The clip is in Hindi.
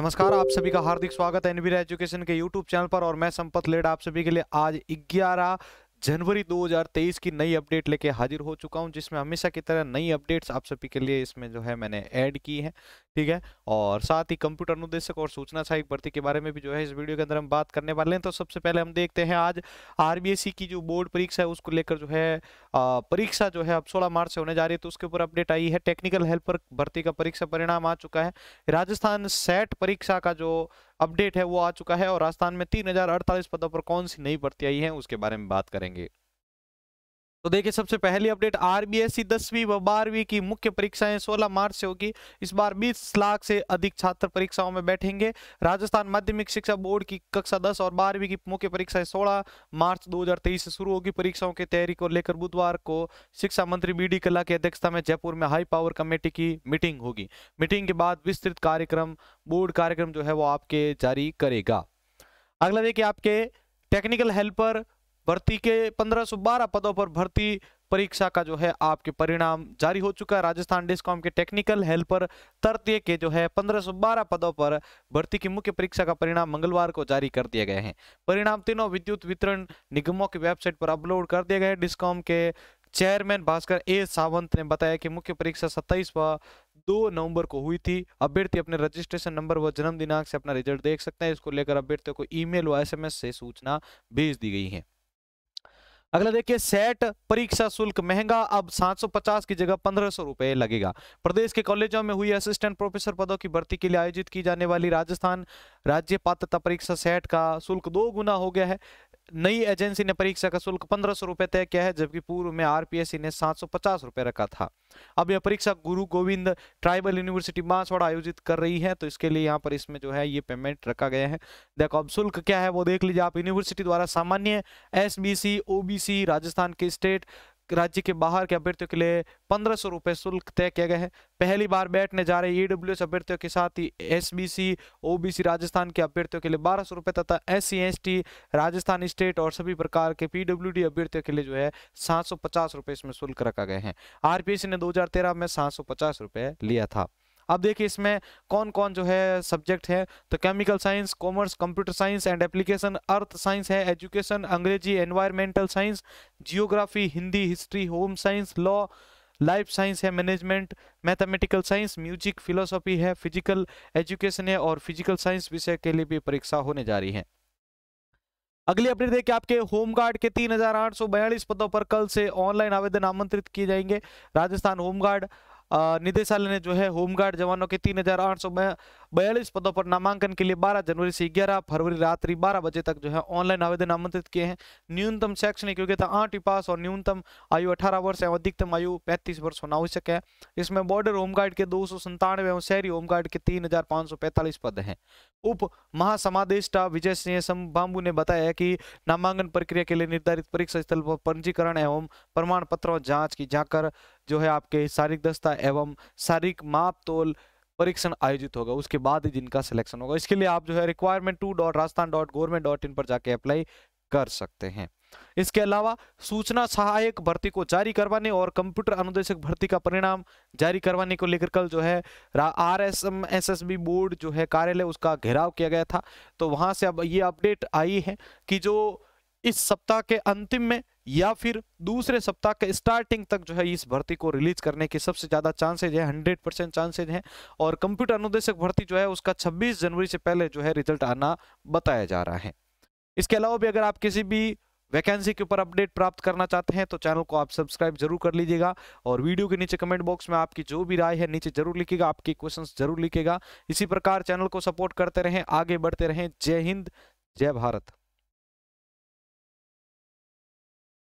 नमस्कार आप सभी का हार्दिक स्वागत है एनवीर एजुकेशन के यूट्यूब चैनल पर और मैं संपत लेड आप सभी के लिए आज 11 जनवरी 2023 की नई अपडेट लेके हाजिर हो चुका हूँ जिसमें हमेशा की तरह नई अपडेट्स आप सभी के लिए इसमें जो है मैंने ऐड की है ठीक है और साथ ही कंप्यूटर अनुदेशक और सूचना सहायक भर्ती के बारे में भी जो है इस वीडियो के अंदर हम बात करने वाले हैं तो सबसे पहले हम देखते हैं आज आर की जो बोर्ड परीक्षा है उसको लेकर जो है परीक्षा जो है अब सोलह मार्च से होने जा रही है तो उसके ऊपर अपडेट आई है टेक्निकल हेल्पर भर्ती का परीक्षा परिणाम आ चुका है राजस्थान सेट परीक्षा का जो अपडेट है वो आ चुका है और राजस्थान में तीन पदों पर कौन सी नई भर्ती आई है उसके बारे में बात करेंगे तो देखिए सबसे पहली अपडेट आरबीएसई दसवीं व बारहवीं की मुख्य परीक्षाएं 16 मार्च से होगी इस बार 20 लाख से अधिक छात्र परीक्षाओं में बैठेंगे राजस्थान माध्यमिक शिक्षा बोर्ड की कक्षा 10 और बारहवीं की मुख्य परीक्षाएं 16 मार्च 2023 से शुरू होगी परीक्षाओं की तैयारी को लेकर बुधवार को शिक्षा मंत्री बी डी कला की अध्यक्षता में जयपुर में हाई पावर कमेटी की मीटिंग होगी मीटिंग के बाद विस्तृत कार्यक्रम बोर्ड कार्यक्रम जो है वो आपके जारी करेगा अगला देखिए आपके टेक्निकल हेल्पर भर्ती के 1512 पदों पर भर्ती परीक्षा का जो है आपके परिणाम जारी हो चुका है राजस्थान डिस्कॉम के टेक्निकल हेल्पर तृतीय के जो है 1512 पदों पर भर्ती की मुख्य परीक्षा का परिणाम मंगलवार को जारी कर दिए गए हैं परिणाम तीनों विद्युत वितरण निगमों की वेबसाइट पर अपलोड कर दिए गए डिस्कॉम के चेयरमैन भास्कर ए सावंत ने बताया कि मुख्य परीक्षा सत्ताईस व दो नवंबर को हुई थी अभ्यर्थी अपने रजिस्ट्रेशन नंबर व जन्म दिनांक से अपना रिजल्ट देख सकते हैं इसको लेकर अभ्यर्थियों को ईमेल व एसएमएस से सूचना भेज दी गई है अगला देखिए सेट परीक्षा शुल्क महंगा अब 750 की जगह पंद्रह सौ रुपए लगेगा प्रदेश के कॉलेजों में हुई असिस्टेंट प्रोफेसर पदों की भर्ती के लिए आयोजित की जाने वाली राजस्थान राज्य पात्रता परीक्षा सेट का शुल्क दो गुना हो गया है नई एजेंसी ने परीक्षा का शुल्क पंद्रह सौ रुपए तय किया है जबकि पूर्व में आरपीएससी ने सात सौ पचास रुपए रखा था अब यह परीक्षा गुरु गोविंद ट्राइबल यूनिवर्सिटी बांसवाड़ा आयोजित कर रही है तो इसके लिए यहाँ पर इसमें जो है ये पेमेंट रखा गया है देखो अब शुल्क क्या है वो देख लीजिए आप यूनिवर्सिटी द्वारा सामान्य एस बी राजस्थान के स्टेट राज्य के बाहर के अभ्यर्थियों के लिए पंद्रह सौ रुपये शुल्क तय किया गया है पहली बार बैठने जा रहे ईडब्ल्यू e अभ्यर्थियों के साथ ही एस बी राजस्थान के अभ्यर्थियों के लिए बारह सौ रुपये तथा S C e Rajasthan state और सभी प्रकार के पी अभ्यर्थियों के लिए जो है सात सौ इसमें शुल्क रखा गया है आर ने दो में सात सौ लिया था अब देखिए इसमें कौन कौन जो है सब्जेक्ट तो है तो chemical science commerce computer science and application earth science है एजुकेशन अंग्रेजी environmental science geography Hindi history home science law life science है management mathematical science music philosophy है फिजिकल एजुकेशन है और फिजिकल साइंस विषय के लिए भी परीक्षा होने जा रही है अगली अपडेट देखिए आपके होमगार्ड के तीन पदों पर कल से ऑनलाइन आवेदन आमंत्रित किए जाएंगे राजस्थान होमगार्ड निदेशालय ने जो है होमगार्ड जवानों के तीन बयालीस पदों पर नामांकन के लिए 12 जनवरी से 11 फरवरी रात्रि 12 बजे तक जो है ऑनलाइन आवेदन आमंत्रित किए हैं न्यूनतम शैक्षणिक योग्यता आठ पास और न्यूनतम आयु 18 वर्ष एवं अधिकतम आयु 35 वर्ष होना आवश्यक है इसमें बॉर्डर होमगार्ड के दो एवं शहरी होमगार्ड के तीन पद है उप महासमादेष्टा विजय सिंह संबाम्बू ने बताया कि नामांकन प्रक्रिया के लिए निर्धारित परीक्षा स्थल पर पंजीकरण एवं प्रमाण पत्रों जांच की जाकर जो है आपके शारीरिक दस्ता एवं शारीरिक माप तोल परीक्षण आयोजित होगा उसके बाद ही जिनका सिलेक्शन होगा इसके लिए आप जो है requirement two dot Rajasthan dot government dot in पर जाके अप्लाई कर सकते हैं इसके अलावा सूचना सहायक भर्ती को जारी करवाने और कंप्यूटर अनुदेशक भर्ती का परिणाम जारी करवाने को लेकर कल जो है R S M S S B board जो है कार्यालय उसका घेराव किया गया था तो वहां से अब ये अपडेट आई है कि जो इस सप्ताह के अंतिम में या फिर दूसरे सप्ताह के स्टार्टिंग तक जो है इस भर्ती को रिलीज करने की सबसे ज़्यादा चांसेज है हंड्रेड परसेंट चांसेज है और कंप्यूटर अनुदेशक भर्ती जो है उसका छब्बीस जनवरी से पहले जो है रिजल्ट आना बताया जा रहा है इसके अलावा भी अगर आप किसी भी वैकेंसी के ऊपर अपडेट प्राप्त करना चाहते हैं तो चैनल को आप सब्सक्राइब जरूर कर लीजिएगा और वीडियो के नीचे कमेंट बॉक्स में आपकी जो भी राय है नीचे जरूर लिखिएगा आपके क्वेश्चंस जरूर लिखिएगा इसी प्रकार चैनल को सपोर्ट करते रहें आगे बढ़ते रहें जय हिंद जय भारत